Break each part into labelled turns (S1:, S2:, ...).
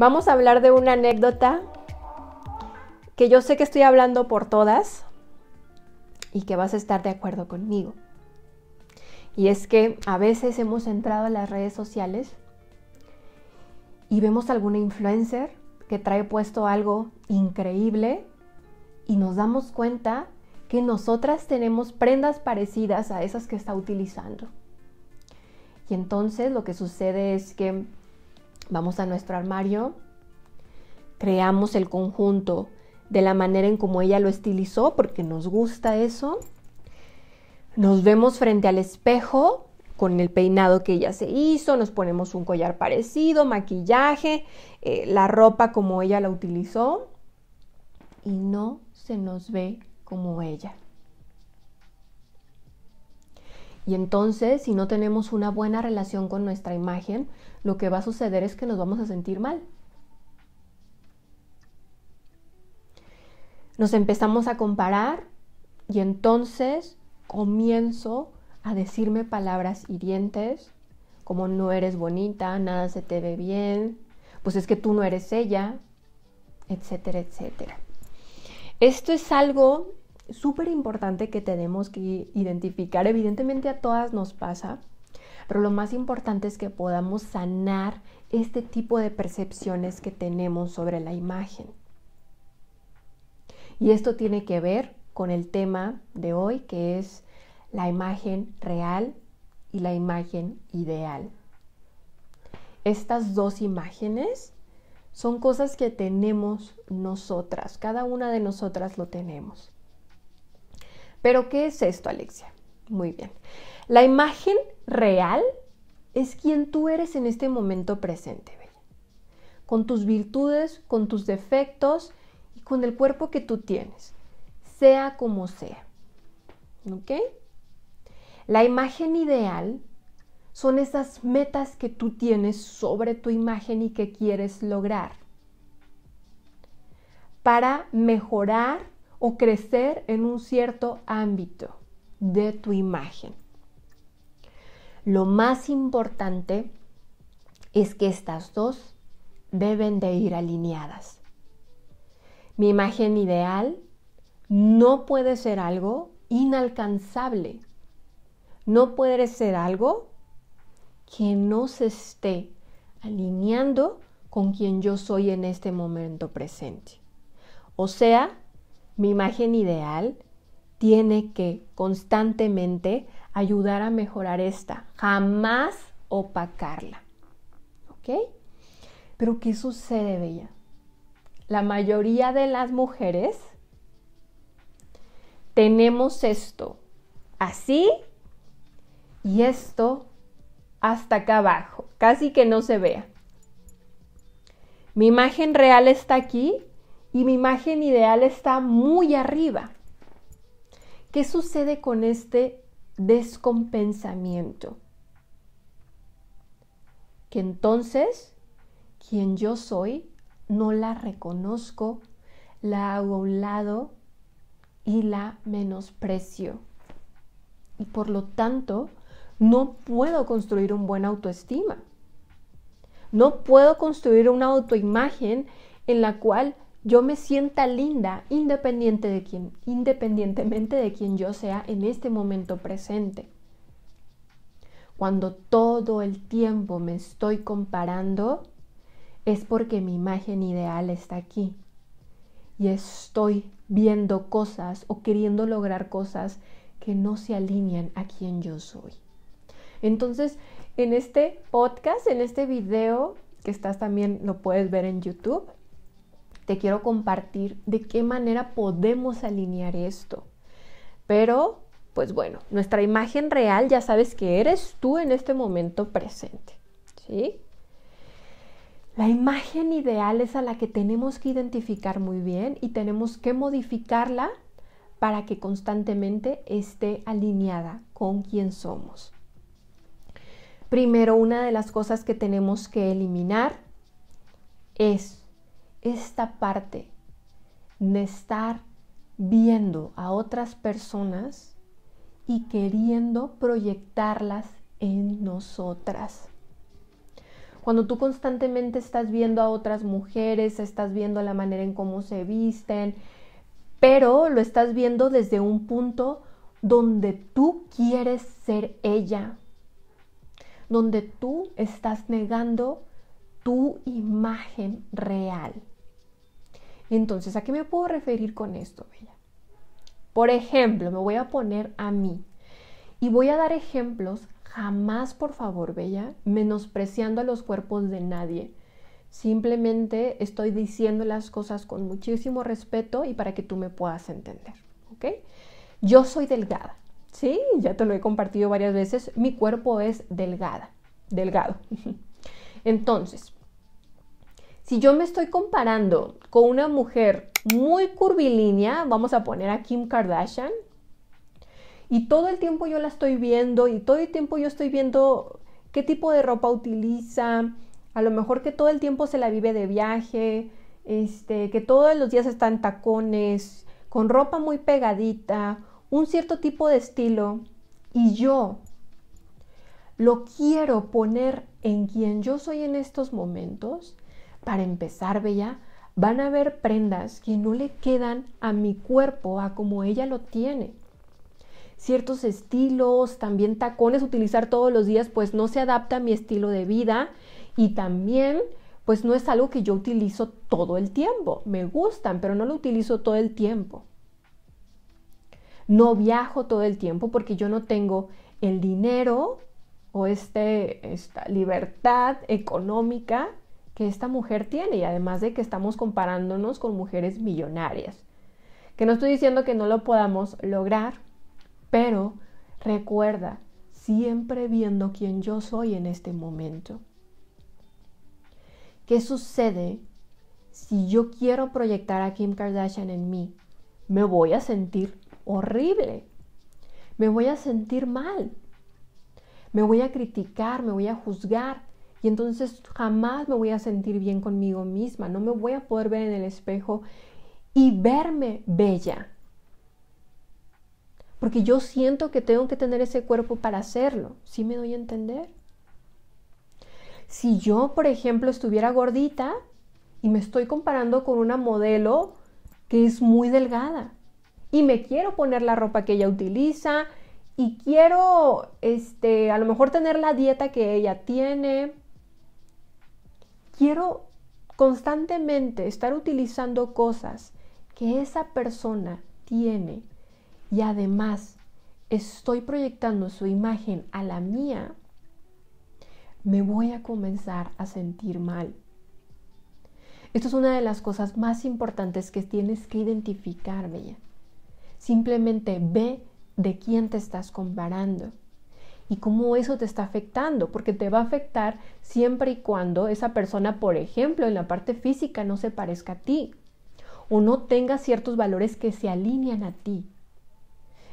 S1: Vamos a hablar de una anécdota que yo sé que estoy hablando por todas y que vas a estar de acuerdo conmigo. Y es que a veces hemos entrado a las redes sociales y vemos a alguna influencer que trae puesto algo increíble y nos damos cuenta que nosotras tenemos prendas parecidas a esas que está utilizando. Y entonces lo que sucede es que Vamos a nuestro armario, creamos el conjunto de la manera en como ella lo estilizó, porque nos gusta eso. Nos vemos frente al espejo con el peinado que ella se hizo, nos ponemos un collar parecido, maquillaje, eh, la ropa como ella la utilizó y no se nos ve como ella. Y entonces, si no tenemos una buena relación con nuestra imagen, lo que va a suceder es que nos vamos a sentir mal. Nos empezamos a comparar y entonces comienzo a decirme palabras hirientes, como no eres bonita, nada se te ve bien, pues es que tú no eres ella, etcétera, etcétera. Esto es algo súper importante que tenemos que identificar. Evidentemente a todas nos pasa, pero lo más importante es que podamos sanar este tipo de percepciones que tenemos sobre la imagen. Y esto tiene que ver con el tema de hoy, que es la imagen real y la imagen ideal. Estas dos imágenes son cosas que tenemos nosotras, cada una de nosotras lo tenemos. Pero, ¿qué es esto, Alexia? Muy bien. La imagen real es quien tú eres en este momento presente, Bella. Con tus virtudes, con tus defectos y con el cuerpo que tú tienes, sea como sea. ¿Ok? La imagen ideal son esas metas que tú tienes sobre tu imagen y que quieres lograr para mejorar o crecer en un cierto ámbito de tu imagen. Lo más importante es que estas dos deben de ir alineadas. Mi imagen ideal no puede ser algo inalcanzable. No puede ser algo que no se esté alineando con quien yo soy en este momento presente. O sea, mi imagen ideal tiene que constantemente ayudar a mejorar esta, jamás opacarla. ¿Ok? Pero ¿qué sucede, Bella? La mayoría de las mujeres tenemos esto así y esto hasta acá abajo, casi que no se vea. Mi imagen real está aquí y mi imagen ideal está muy arriba. ¿Qué sucede con este descompensamiento? Que entonces quien yo soy no la reconozco, la hago a un lado y la menosprecio. Y por lo tanto, no puedo construir un buen autoestima. No puedo construir una autoimagen en la cual yo me sienta linda independiente de independientemente de quien yo sea en este momento presente. Cuando todo el tiempo me estoy comparando, es porque mi imagen ideal está aquí. Y estoy viendo cosas o queriendo lograr cosas que no se alinean a quien yo soy. Entonces, en este podcast, en este video, que estás también, lo puedes ver en YouTube, te quiero compartir de qué manera podemos alinear esto. Pero, pues bueno, nuestra imagen real ya sabes que eres tú en este momento presente. ¿Sí? La imagen ideal es a la que tenemos que identificar muy bien y tenemos que modificarla para que constantemente esté alineada con quien somos. Primero, una de las cosas que tenemos que eliminar es esta parte de estar viendo a otras personas y queriendo proyectarlas en nosotras. Cuando tú constantemente estás viendo a otras mujeres, estás viendo la manera en cómo se visten, pero lo estás viendo desde un punto donde tú quieres ser ella, donde tú estás negando tu imagen real. Entonces, ¿a qué me puedo referir con esto, Bella? Por ejemplo, me voy a poner a mí y voy a dar ejemplos, jamás, por favor, Bella, menospreciando a los cuerpos de nadie. Simplemente estoy diciendo las cosas con muchísimo respeto y para que tú me puedas entender, ¿ok? Yo soy delgada, ¿sí? Ya te lo he compartido varias veces, mi cuerpo es delgada, delgado. Entonces, si yo me estoy comparando con una mujer muy curvilínea, vamos a poner a Kim Kardashian, y todo el tiempo yo la estoy viendo y todo el tiempo yo estoy viendo qué tipo de ropa utiliza, a lo mejor que todo el tiempo se la vive de viaje, este, que todos los días está en tacones, con ropa muy pegadita, un cierto tipo de estilo, y yo lo quiero poner en quien yo soy en estos momentos, para empezar, Bella, van a haber prendas que no le quedan a mi cuerpo a como ella lo tiene. Ciertos estilos, también tacones utilizar todos los días, pues no se adapta a mi estilo de vida y también pues no es algo que yo utilizo todo el tiempo. Me gustan, pero no lo utilizo todo el tiempo. No viajo todo el tiempo porque yo no tengo el dinero o este, esta libertad económica que esta mujer tiene y además de que estamos comparándonos con mujeres millonarias. Que no estoy diciendo que no lo podamos lograr, pero recuerda, siempre viendo quién yo soy en este momento. ¿Qué sucede si yo quiero proyectar a Kim Kardashian en mí? Me voy a sentir horrible, me voy a sentir mal, me voy a criticar, me voy a juzgar, y entonces jamás me voy a sentir bien conmigo misma, no me voy a poder ver en el espejo y verme bella. Porque yo siento que tengo que tener ese cuerpo para hacerlo, ¿sí me doy a entender? Si yo, por ejemplo, estuviera gordita y me estoy comparando con una modelo que es muy delgada y me quiero poner la ropa que ella utiliza y quiero este a lo mejor tener la dieta que ella tiene quiero constantemente estar utilizando cosas que esa persona tiene y además estoy proyectando su imagen a la mía, me voy a comenzar a sentir mal. Esto es una de las cosas más importantes que tienes que identificar, Bella. Simplemente ve de quién te estás comparando y cómo eso te está afectando, porque te va a afectar siempre y cuando esa persona, por ejemplo, en la parte física no se parezca a ti o no tenga ciertos valores que se alinean a ti.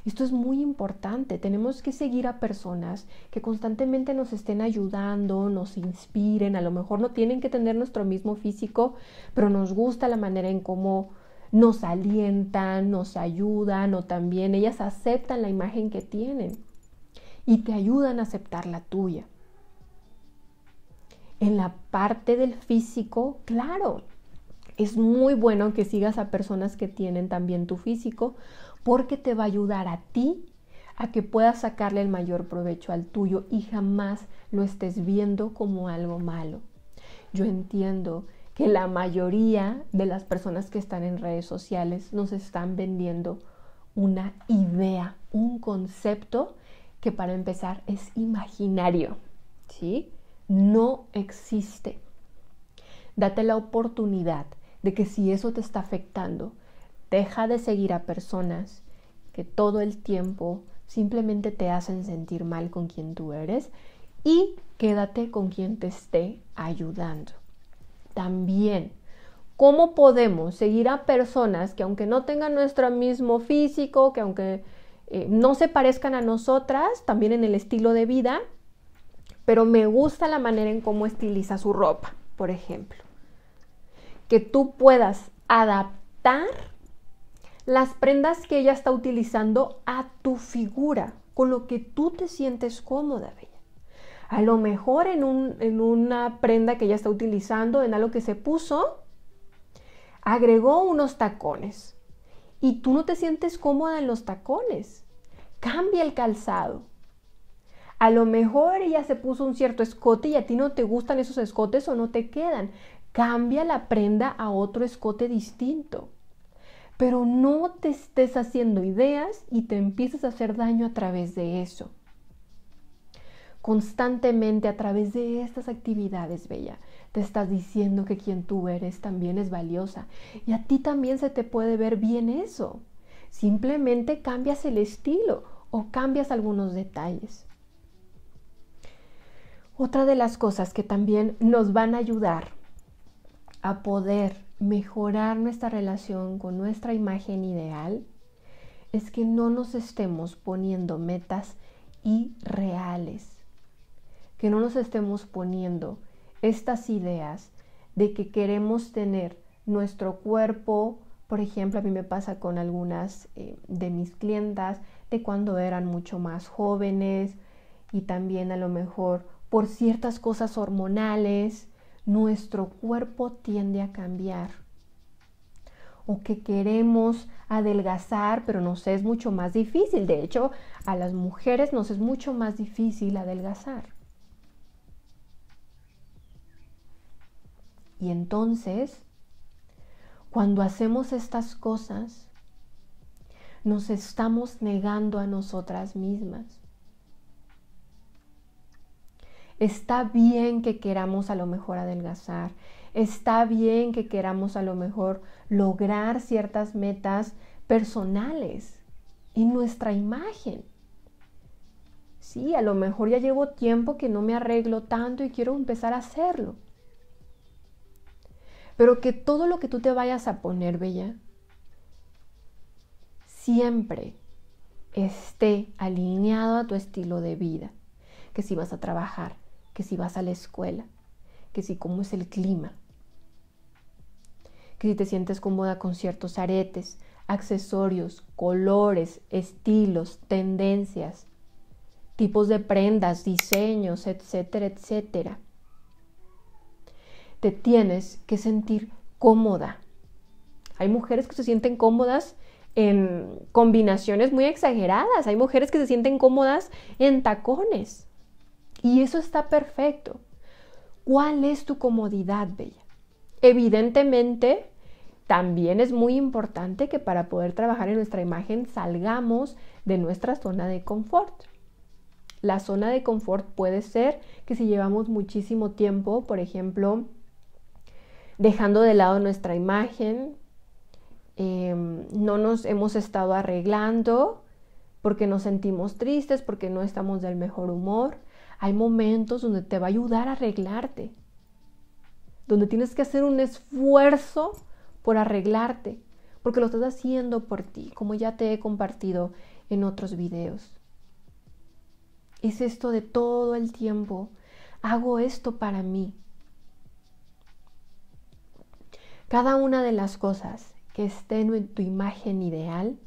S1: Esto es muy importante. Tenemos que seguir a personas que constantemente nos estén ayudando, nos inspiren. A lo mejor no tienen que tener nuestro mismo físico, pero nos gusta la manera en cómo nos alientan, nos ayudan o también ellas aceptan la imagen que tienen y te ayudan a aceptar la tuya. En la parte del físico, claro, es muy bueno que sigas a personas que tienen también tu físico porque te va a ayudar a ti a que puedas sacarle el mayor provecho al tuyo y jamás lo estés viendo como algo malo. Yo entiendo que la mayoría de las personas que están en redes sociales nos están vendiendo una idea, un concepto que para empezar es imaginario, ¿sí? No existe. Date la oportunidad de que si eso te está afectando, deja de seguir a personas que todo el tiempo simplemente te hacen sentir mal con quien tú eres y quédate con quien te esté ayudando. También, ¿cómo podemos seguir a personas que aunque no tengan nuestro mismo físico, que aunque eh, no se parezcan a nosotras, también en el estilo de vida, pero me gusta la manera en cómo estiliza su ropa, por ejemplo. Que tú puedas adaptar las prendas que ella está utilizando a tu figura, con lo que tú te sientes cómoda, bella. A lo mejor en, en una prenda que ella está utilizando, en algo que se puso, agregó unos tacones y tú no te sientes cómoda en los tacones. Cambia el calzado. A lo mejor ella se puso un cierto escote y a ti no te gustan esos escotes o no te quedan. Cambia la prenda a otro escote distinto. Pero no te estés haciendo ideas y te empieces a hacer daño a través de eso. Constantemente a través de estas actividades, Bella. Te estás diciendo que quien tú eres también es valiosa y a ti también se te puede ver bien eso. Simplemente cambias el estilo o cambias algunos detalles. Otra de las cosas que también nos van a ayudar a poder mejorar nuestra relación con nuestra imagen ideal es que no nos estemos poniendo metas irreales, que no nos estemos poniendo estas ideas de que queremos tener nuestro cuerpo, por ejemplo, a mí me pasa con algunas eh, de mis clientas de cuando eran mucho más jóvenes y también a lo mejor por ciertas cosas hormonales, nuestro cuerpo tiende a cambiar. O que queremos adelgazar, pero nos es mucho más difícil. De hecho, a las mujeres nos es mucho más difícil adelgazar. Y entonces, cuando hacemos estas cosas, nos estamos negando a nosotras mismas. Está bien que queramos a lo mejor adelgazar, está bien que queramos a lo mejor lograr ciertas metas personales y nuestra imagen. Sí, a lo mejor ya llevo tiempo que no me arreglo tanto y quiero empezar a hacerlo. Pero que todo lo que tú te vayas a poner, Bella, siempre esté alineado a tu estilo de vida. Que si vas a trabajar, que si vas a la escuela, que si cómo es el clima, que si te sientes cómoda con ciertos aretes, accesorios, colores, estilos, tendencias, tipos de prendas, diseños, etcétera, etcétera te tienes que sentir cómoda. Hay mujeres que se sienten cómodas en combinaciones muy exageradas, hay mujeres que se sienten cómodas en tacones. Y eso está perfecto. ¿Cuál es tu comodidad, Bella? Evidentemente, también es muy importante que para poder trabajar en nuestra imagen salgamos de nuestra zona de confort. La zona de confort puede ser que si llevamos muchísimo tiempo, por ejemplo, dejando de lado nuestra imagen, em, no nos hemos estado arreglando porque nos sentimos tristes, porque no estamos del mejor humor. Hay momentos donde te va a ayudar a arreglarte, donde tienes que hacer un esfuerzo por arreglarte, porque lo estás haciendo por ti, como ya te he compartido en otros videos. Es esto de todo el tiempo. Hago esto para mí, cada una de las cosas que estén en tu imagen ideal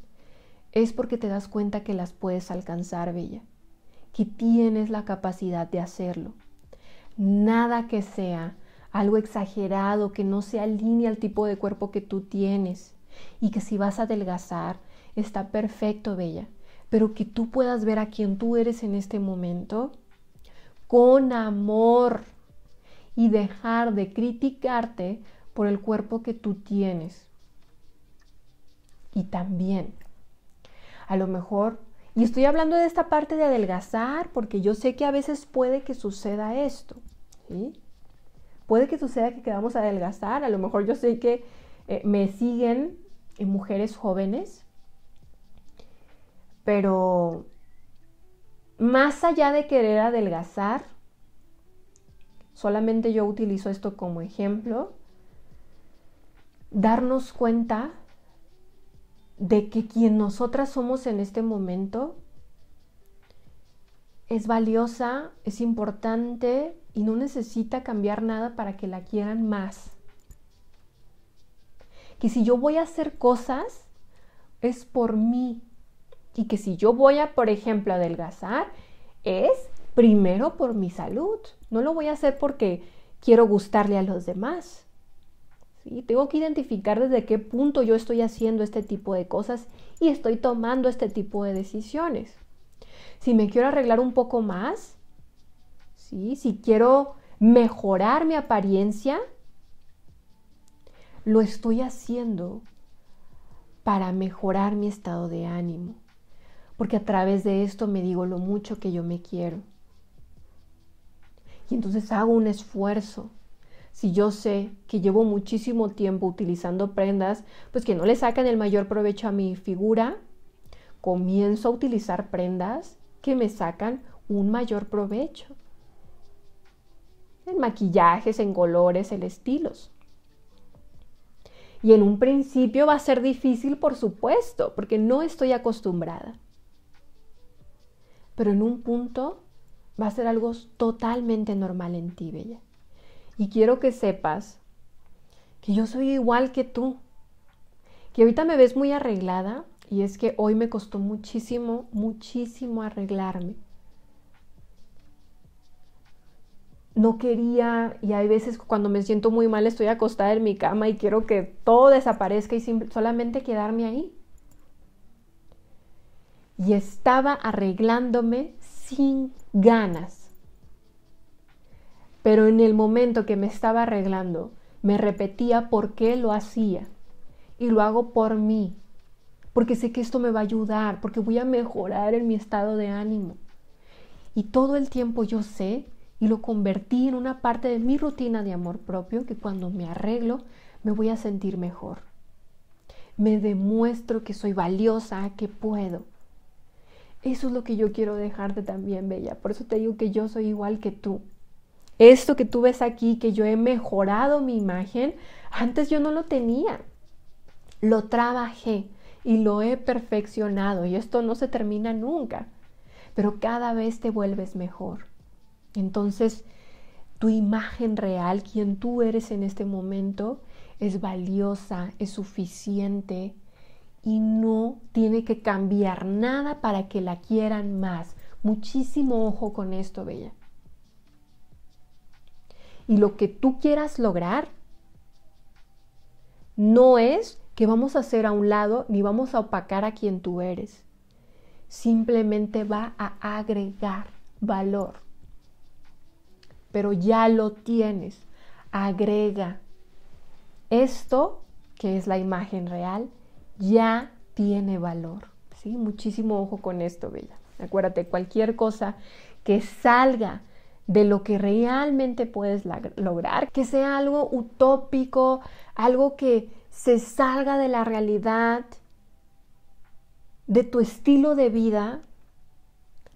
S1: es porque te das cuenta que las puedes alcanzar, Bella, que tienes la capacidad de hacerlo. Nada que sea algo exagerado, que no se alinee al tipo de cuerpo que tú tienes y que si vas a adelgazar, está perfecto, Bella, pero que tú puedas ver a quien tú eres en este momento con amor y dejar de criticarte por el cuerpo que tú tienes. Y también, a lo mejor, y estoy hablando de esta parte de adelgazar, porque yo sé que a veces puede que suceda esto, Puede que suceda que quedamos a adelgazar, a lo mejor yo sé que eh, me siguen en mujeres jóvenes, pero más allá de querer adelgazar, solamente yo utilizo esto como ejemplo, darnos cuenta de que quien nosotras somos en este momento es valiosa, es importante y no necesita cambiar nada para que la quieran más. Que si yo voy a hacer cosas es por mí y que si yo voy a, por ejemplo, adelgazar es primero por mi salud. No lo voy a hacer porque quiero gustarle a los demás. Tengo que identificar desde qué punto yo estoy haciendo este tipo de cosas y estoy tomando este tipo de decisiones. Si me quiero arreglar un poco más, si quiero mejorar mi apariencia, lo estoy haciendo para mejorar mi estado de ánimo, porque a través de esto me digo lo mucho que yo me quiero. Y entonces hago un esfuerzo si yo sé que llevo muchísimo tiempo utilizando prendas, pues que no le sacan el mayor provecho a mi figura, comienzo a utilizar prendas que me sacan un mayor provecho. En maquillajes, en colores, en estilos. Y en un principio va a ser difícil, por supuesto, porque no estoy acostumbrada. Pero en un punto va a ser algo totalmente normal en ti, Bella. Y quiero que sepas que yo soy igual que tú. Que ahorita me ves muy arreglada y es que hoy me costó muchísimo, muchísimo arreglarme. no quería y hay veces cuando me siento muy mal estoy acostada en mi cama y quiero que todo desaparezca y solamente quedarme ahí. Y estaba arreglándome sin ganas pero en el momento que me estaba arreglando, me repetía por qué lo hacía. Y lo hago por mí, porque sé que esto me va a ayudar, porque voy a mejorar en mi estado de ánimo. Y todo el tiempo yo sé y lo convertí en una parte de mi rutina de amor propio que cuando me arreglo me voy a sentir mejor. Me demuestro que soy valiosa, que puedo. Eso es lo que yo quiero dejarte también, Bella. Por eso te digo que yo soy igual que tú. Esto que tú ves aquí, que yo he mejorado mi imagen, antes yo no lo tenía. Lo trabajé y lo he perfeccionado y esto no se termina nunca, pero cada vez te vuelves mejor. Entonces, tu imagen real, quien tú eres en este momento, es valiosa, es suficiente y no tiene que cambiar nada para que la quieran más. Muchísimo ojo con esto, Bella. Y lo que tú quieras lograr no es que vamos a hacer a un lado ni vamos a opacar a quien tú eres. Simplemente va a agregar valor. Pero ya lo tienes. Agrega. Esto, que es la imagen real, ya tiene valor. ¿sí? Muchísimo ojo con esto, Bella. Acuérdate, cualquier cosa que salga de lo que realmente puedes lograr, que sea algo utópico, algo que se salga de la realidad, de tu estilo de vida,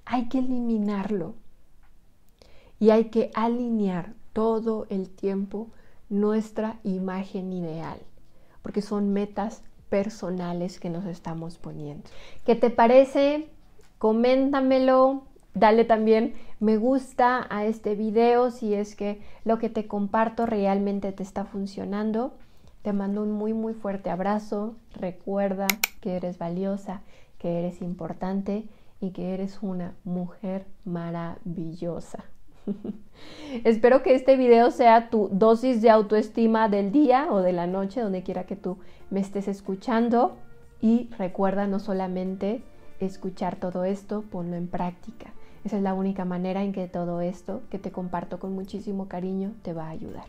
S1: hay que eliminarlo y hay que alinear todo el tiempo nuestra imagen ideal, porque son metas personales que nos estamos poniendo. ¿Qué te parece? Coméntamelo, Dale también me gusta a este video si es que lo que te comparto realmente te está funcionando. Te mando un muy muy fuerte abrazo. Recuerda que eres valiosa, que eres importante y que eres una mujer maravillosa. Espero que este video sea tu dosis de autoestima del día o de la noche, donde quiera que tú me estés escuchando. Y recuerda no solamente escuchar todo esto, ponlo en práctica. Esa es la única manera en que todo esto que te comparto con muchísimo cariño te va a ayudar.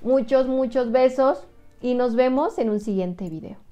S1: Muchos, muchos besos y nos vemos en un siguiente video.